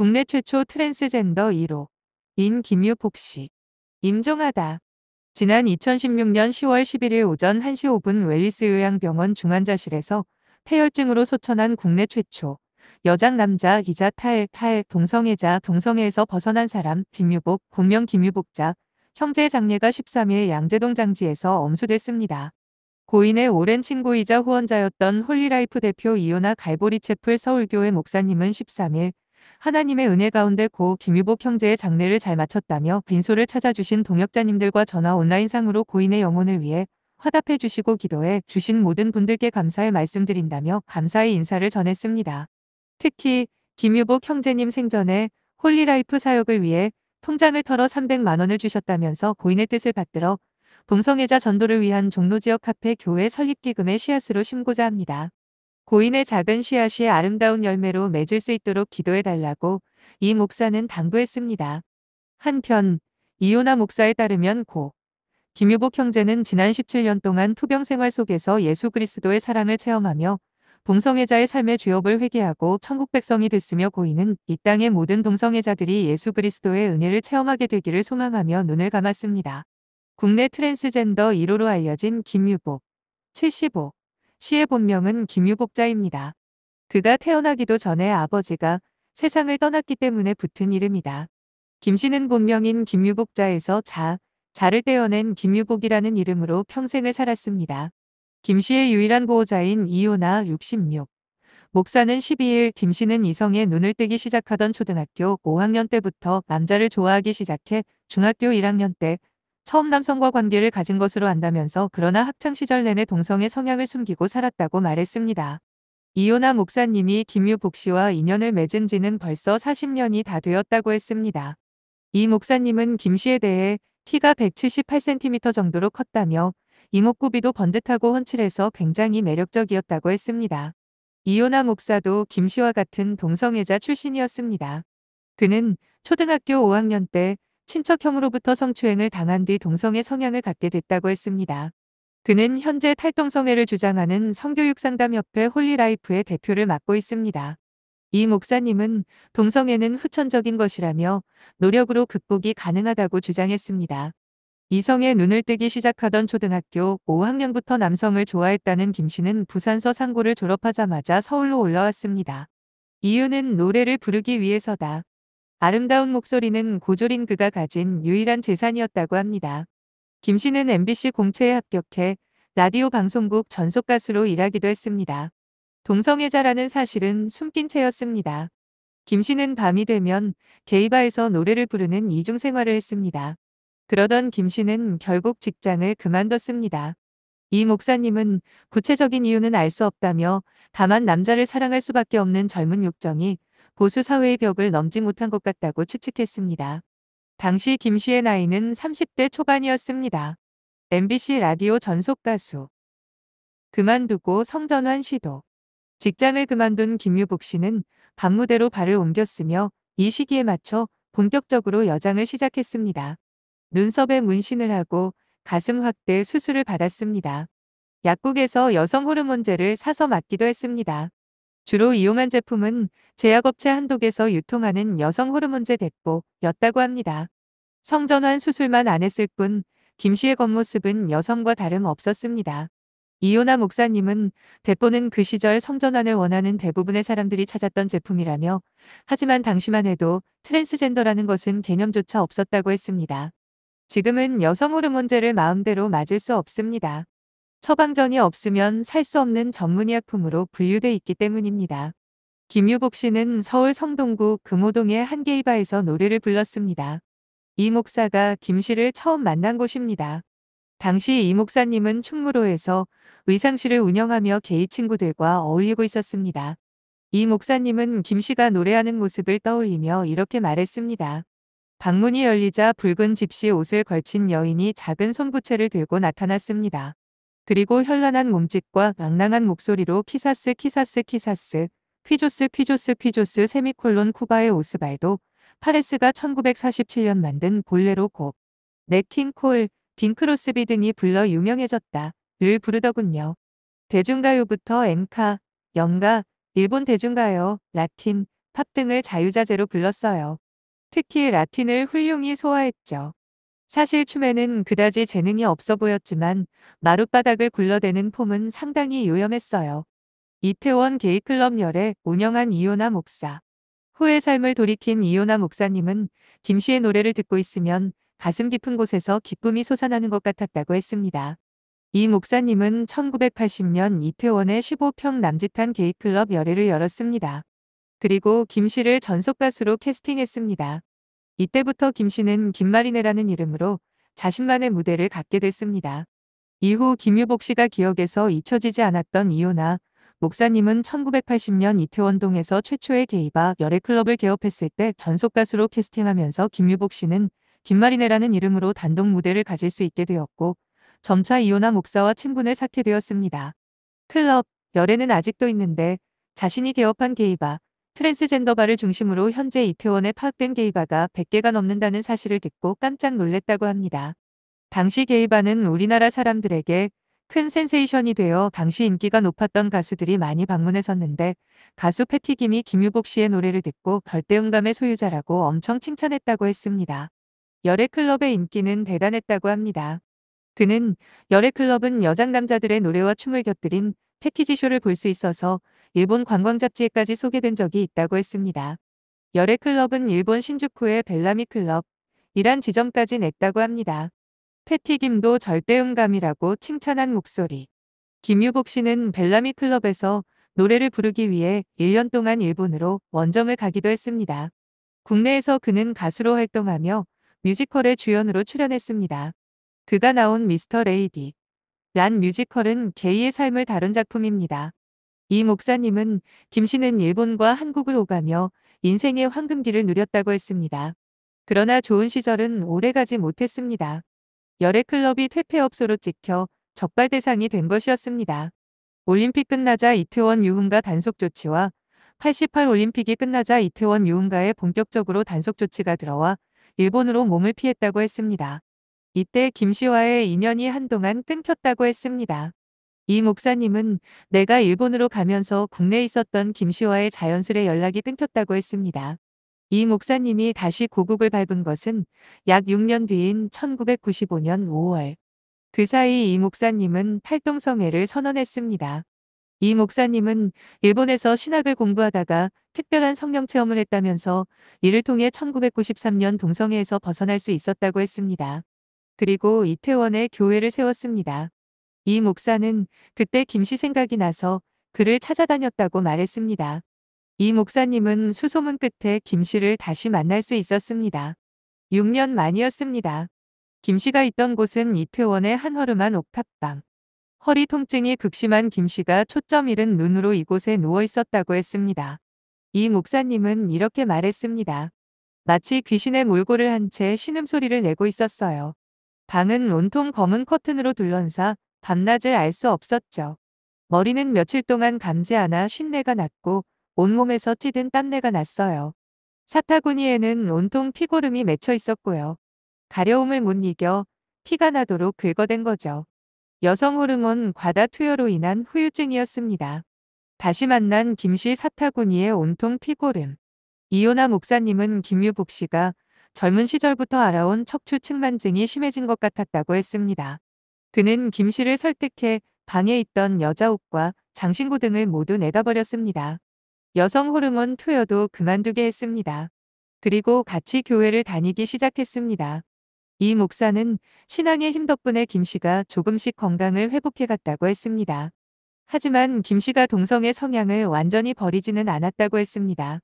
국내 최초 트랜스젠더 1호 인 김유복 씨. 임종하다. 지난 2016년 10월 11일 오전 1시 5분 웰리스 요양병원 중환자실에서 폐혈증으로 소천한 국내 최초 여장 남자 기자 탈, 탈, 동성애자, 동성애에서 벗어난 사람, 김유복, 본명 김유복자, 형제 장례가 13일 양재동 장지에서 엄수됐습니다. 고인의 오랜 친구이자 후원자였던 홀리라이프 대표 이오나 갈보리 채플 서울교회 목사님은 13일 하나님의 은혜 가운데 고 김유복 형제의 장례를 잘 마쳤다며 빈소를 찾아주신 동역자님들과 전화 온라인상으로 고인의 영혼을 위해 화답해 주시고 기도해 주신 모든 분들께 감사의 말씀드린다며 감사의 인사를 전했습니다. 특히 김유복 형제님 생전에 홀리라이프 사역을 위해 통장을 털어 300만 원을 주셨다면서 고인의 뜻을 받들어 동성애자 전도를 위한 종로지역 카페 교회 설립기금의 씨앗으로 심고자 합니다. 고인의 작은 씨앗이 아름다운 열매로 맺을 수 있도록 기도해달라고 이 목사는 당부했습니다. 한편 이오나 목사에 따르면 고 김유복 형제는 지난 17년 동안 투병 생활 속에서 예수 그리스도의 사랑을 체험하며 동성애자의 삶의 죄업을 회개하고 천국 백성이 됐으며 고인은 이 땅의 모든 동성애자들이 예수 그리스도의 은혜를 체험하게 되기를 소망하며 눈을 감았습니다. 국내 트랜스젠더 1호로 알려진 김유복 75 시의 본명은 김유복자입니다. 그가 태어나기도 전에 아버지가 세상을 떠났기 때문에 붙은 이름이다. 김 씨는 본명인 김유복자에서 자, 자를 떼어낸 김유복이라는 이름으로 평생을 살았습니다. 김 씨의 유일한 보호자인 이오나 66. 목사는 12일 김 씨는 이성의 눈을 뜨기 시작하던 초등학교 5학년 때부터 남자를 좋아하기 시작해 중학교 1학년 때 처음 남성과 관계를 가진 것으로 안다면서 그러나 학창시절 내내 동성의 성향을 숨기고 살았다고 말했습니다. 이효나 목사님이 김유복 씨와 인연을 맺은 지는 벌써 40년이 다 되었다고 했습니다. 이 목사님은 김 씨에 대해 키가 178cm 정도로 컸다며 이목구비도 번듯하고 헌칠해서 굉장히 매력적이었다고 했습니다. 이효나 목사도 김 씨와 같은 동성애자 출신이었습니다. 그는 초등학교 5학년 때 친척형으로부터 성추행을 당한 뒤 동성애 성향을 갖게 됐다고 했습니다. 그는 현재 탈동성애를 주장하는 성교육상담협회 홀리라이프의 대표를 맡고 있습니다. 이 목사님은 동성애는 후천적인 것이라며 노력으로 극복이 가능하다고 주장했습니다. 이성의 눈을 뜨기 시작하던 초등학교 5학년부터 남성을 좋아했다는 김 씨는 부산서 상고를 졸업하자마자 서울로 올라왔습니다. 이유는 노래를 부르기 위해서다. 아름다운 목소리는 고졸인 그가 가진 유일한 재산이었다고 합니다. 김 씨는 MBC 공채에 합격해 라디오 방송국 전속가수로 일하기도 했습니다. 동성애자라는 사실은 숨긴 채였습니다. 김 씨는 밤이 되면 게이바에서 노래를 부르는 이중생활을 했습니다. 그러던 김 씨는 결국 직장을 그만뒀습니다. 이 목사님은 구체적인 이유는 알 수 없다며 다만 남자를 사랑할 수밖에 없는 젊은 욕정이 보수 사회의 벽을 넘지 못한 것 같다고 추측했습니다. 당시 김 씨의 나이는 30대 초반이었습니다. MBC 라디오 전속 가수. 그만두고 성전환 시도. 직장을 그만둔 김유복 씨는 밤무대로 발을 옮겼으며 이 시기에 맞춰 본격적으로 여장을 시작했습니다. 눈썹에 문신을 하고 가슴 확대 수술을 받았습니다. 약국에서 여성 호르몬제를 사서 맞기도 했습니다. 주로 이용한 제품은 제약업체 한독에서 유통하는 여성 호르몬제 대포였다고 합니다. 성전환 수술만 안 했을 뿐 김씨의 겉모습은 여성과 다름 없었습니다. 이오나 목사님은 대포는 그 시절 성전환을 원하는 대부분의 사람들이 찾았던 제품이라며 하지만 당시만 해도 트랜스젠더라는 것은 개념조차 없었다고 했습니다. 지금은 여성 호르몬제를 마음대로 맞을 수 없습니다. 처방전이 없으면 살 수 없는 전문의약품으로 분류돼 있기 때문입니다. 김유복 씨는 서울 성동구 금호동의 한 게이바에서 노래를 불렀습니다. 이 목사가 김 씨를 처음 만난 곳입니다. 당시 이 목사님은 충무로에서 의상실을 운영하며 게이 친구들과 어울리고 있었습니다. 이 목사님은 김 씨가 노래하는 모습을 떠올리며 이렇게 말했습니다. 방문이 열리자 붉은 집시 옷을 걸친 여인이 작은 손부채를 들고 나타났습니다. 그리고 현란한 몸짓과 낭랑한 목소리로 키사스 키사스 키사스 퀴조스 퀴조스 퀴조스 세미콜론 쿠바의 오스발도 파레스가 1947년 만든 볼레로 곡 네킹콜 빈크로스비 등이 불러 유명해졌다 를 부르더군요. 대중가요부터 엔카, 영가, 일본 대중가요, 라틴, 팝 등을 자유자재로 불렀어요. 특히 라틴을 훌륭히 소화했죠. 사실 춤에는 그다지 재능이 없어 보였지만 마룻바닥을 굴러대는 폼은 상당히 요염했어요. 이태원 게이클럽 열에 운영한 이오나 목사. 후의 삶을 돌이킨 이오나 목사님은 김 씨의 노래를 듣고 있으면 가슴 깊은 곳에서 기쁨이 솟아나는 것 같았다고 했습니다. 이 목사님은 1980년 이태원의 15평 남짓한 게이클럽 열애를 열었습니다. 그리고 김 씨를 전속 가수로 캐스팅했습니다. 이때부터 김씨는 김마리네라는 이름으로 자신만의 무대를 갖게 됐습니다. 이후 김유복 씨가 기억에서 잊혀지지 않았던 이유나 목사님은 1980년 이태원동에서 최초의 게이바 열애클럽을 개업했을 때 전속가수로 캐스팅하면서 김유복 씨는 김마리네라는 이름으로 단독 무대를 가질 수 있게 되었고 점차 이혼나 목사와 친분을 쌓게 되었습니다. 클럽, 열애는 아직도 있는데 자신이 개업한 게이바, 트랜스젠더바를 중심으로 현재 이태원에 파악된 게이바가 100개가 넘는다는 사실을 듣고 깜짝 놀랐다고 합니다. 당시 게이바는 우리나라 사람들에게 큰 센세이션이 되어 당시 인기가 높았던 가수들이 많이 방문했었는데 가수 패티김이 김유복 씨의 노래를 듣고 절대음감의 소유자라고 엄청 칭찬했다고 했습니다. 열애클럽의 인기는 대단했다고 합니다. 그는 열애클럽은 여장 남자들의 노래와 춤을 곁들인 패키지쇼를 볼 수 있어서 일본 관광 잡지에까지 소개된 적이 있다고 했습니다. 열애 클럽은 일본 신주쿠의 벨라미 클럽, 이란 지점까지 냈다고 합니다. 패티김도 절대음감이라고 칭찬한 목소리. 김유복 씨는 벨라미 클럽에서 노래를 부르기 위해 1년 동안 일본으로 원정을 가기도 했습니다. 국내에서 그는 가수로 활동하며 뮤지컬의 주연으로 출연했습니다. 그가 나온 미스터 레이디. 란 뮤지컬은 게이의 삶을 다룬 작품입니다. 이 목사님은 김 씨는 일본과 한국을 오가며 인생의 황금기를 누렸다고 했습니다. 그러나 좋은 시절은 오래가지 못했습니다. 열애 클럽이 퇴폐업소로 찍혀 적발 대상이 된 것이었습니다. 올림픽 끝나자 이태원 유흥가 단속 조치와 88 올림픽이 끝나자 이태원 유흥가에 본격적으로 단속 조치가 들어와 일본으로 몸을 피했다고 했습니다. 이때 김 씨와의 인연이 한동안 끊겼다고 했습니다. 이 목사님은 내가 일본으로 가면서 국내에 있었던 김씨와의 자연스레 연락이 끊겼다고 했습니다. 이 목사님이 다시 고국을 밟은 것은 약 6년 뒤인 1995년 5월. 그 사이 이 목사님은 팔동성애를 선언했습니다. 이 목사님은 일본에서 신학을 공부하다가 특별한 성령 체험을 했다면서 이를 통해 1993년 동성애에서 벗어날 수 있었다고 했습니다. 그리고 이태원에 교회를 세웠습니다. 이 목사는 그때 김씨 생각이 나서 그를 찾아다녔다고 말했습니다. 이 목사님은 수소문 끝에 김씨를 다시 만날 수 있었습니다. 6년 만이었습니다. 김씨가 있던 곳은 이태원의 한 허름한 옥탑방. 허리 통증이 극심한 김씨가 초점 잃은 눈으로 이곳에 누워 있었다고 했습니다. 이 목사님은 이렇게 말했습니다. 마치 귀신의 몰골을 한 채 신음소리를 내고 있었어요. 방은 온통 검은 커튼으로 둘러싸 밤낮을 알 수 없었죠. 머리는 며칠 동안 감지 않아 쉰내가 났고 온몸에서 찌든 땀내가 났어요. 사타구니에는 온통 피고름이 맺혀 있었고요. 가려움을 못 이겨 피가 나도록 긁어댄 거죠. 여성 호르몬 과다 투여로 인한 후유증이었습니다. 다시 만난 김씨 사타구니의 온통 피고름. 이오나 목사님은 김유복 씨가 젊은 시절부터 알아온 척추 측만증이 심해진 것 같았다고 했습니다. 그는 김 씨를 설득해 방에 있던 여자 옷과 장신구 등을 모두 내다버렸습니다. 여성 호르몬 투여도 그만두게 했습니다. 그리고 같이 교회를 다니기 시작했습니다. 이 목사는 신앙의 힘 덕분에 김 씨가 조금씩 건강을 회복해갔다고 했습니다. 하지만 김 씨가 동성애 성향을 완전히 버리지는 않았다고 했습니다.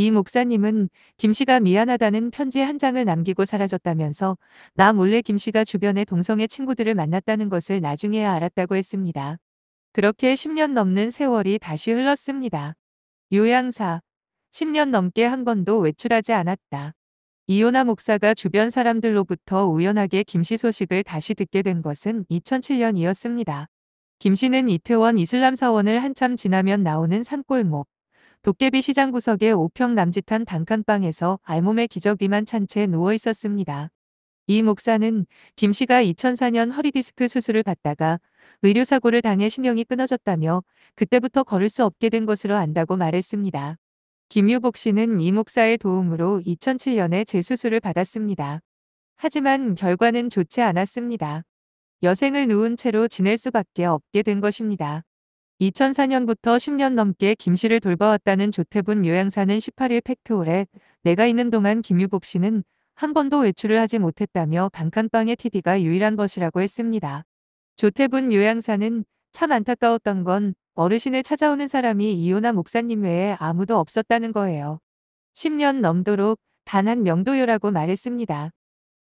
이 목사님은 김씨가 미안하다는 편지 한 장을 남기고 사라졌다면서 나 몰래 김씨가 주변의 동성애 친구들을 만났다는 것을 나중에야 알았다고 했습니다. 그렇게 10년 넘는 세월이 다시 흘렀습니다. 요양사 10년 넘게 한 번도 외출하지 않았다. 이오나 목사가 주변 사람들로부터 우연하게 김씨 소식을 다시 듣게 된 것은 2007년이었습니다. 김씨는 이태원 이슬람 사원을 한참 지나면 나오는 산골목 도깨비 시장 구석에 5평 남짓한 단칸방에서 알몸의 기저귀만 찬 채 누워 있었습니다. 이 목사는 김 씨가 2004년 허리디스크 수술을 받다가 의료사고를 당해 신경이 끊어졌다며 그때부터 걸을 수 없게 된 것으로 안다고 말했습니다. 김유복 씨는 이 목사의 도움으로 2007년에 재수술을 받았습니다. 하지만 결과는 좋지 않았습니다. 여생을 누운 채로 지낼 수밖에 없게 된 것입니다. 2004년부터 10년 넘게 김 씨를 돌봐왔다는 조태분 요양사는 18일 팩트홀에 내가 있는 동안 김유복 씨는 한 번도 외출을 하지 못했다며 단칸방의 TV가 유일한 것이라고 했습니다. 조태분 요양사는 참 안타까웠던 건 어르신을 찾아오는 사람이 이호나 목사님 외에 아무도 없었다는 거예요. 10년 넘도록 단 한 명도요라고 말했습니다.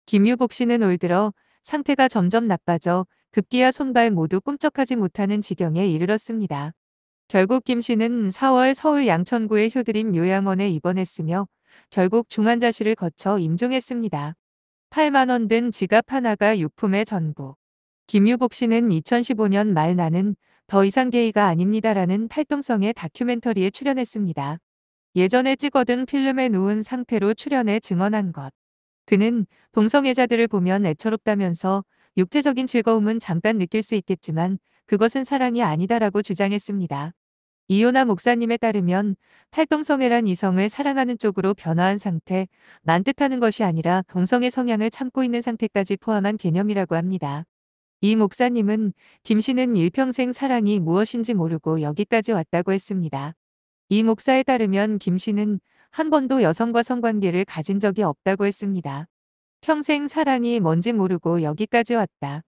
김유복 씨는 올 들어 상태가 점점 나빠져 급기야 손발 모두 꿈쩍하지 못하는 지경에 이르렀습니다. 결국 김 씨는 4월 서울 양천구의 효드림 요양원에 입원했으며 결국 중환자실을 거쳐 임종했습니다. 8만 원든 지갑 하나가 유품의 전부. 김유복 씨는 2015년 말 나는 더 이상 게이가 아닙니다라는 탈동성의 다큐멘터리에 출연했습니다. 예전에 찍어둔 필름에 누운 상태로 출연해 증언한 것. 그는 동성애자들을 보면 애처롭다면서 육체적인 즐거움은 잠깐 느낄 수 있겠지만 그것은 사랑이 아니다라고 주장했습니다. 이요나 목사님에 따르면 탈동성애란 이성을 사랑하는 쪽으로 변화한 상태, 만 뜻하는 것이 아니라 동성애 성향을 참고 있는 상태까지 포함한 개념이라고 합니다. 이 목사님은 김 씨는 일평생 사랑이 무엇인지 모르고 여기까지 왔다고 했습니다. 이 목사에 따르면 김 씨는 한 번도 여성과 성관계를 가진 적이 없다고 했습니다. 평생 사랑이 뭔지 모르고 여기까지 왔다.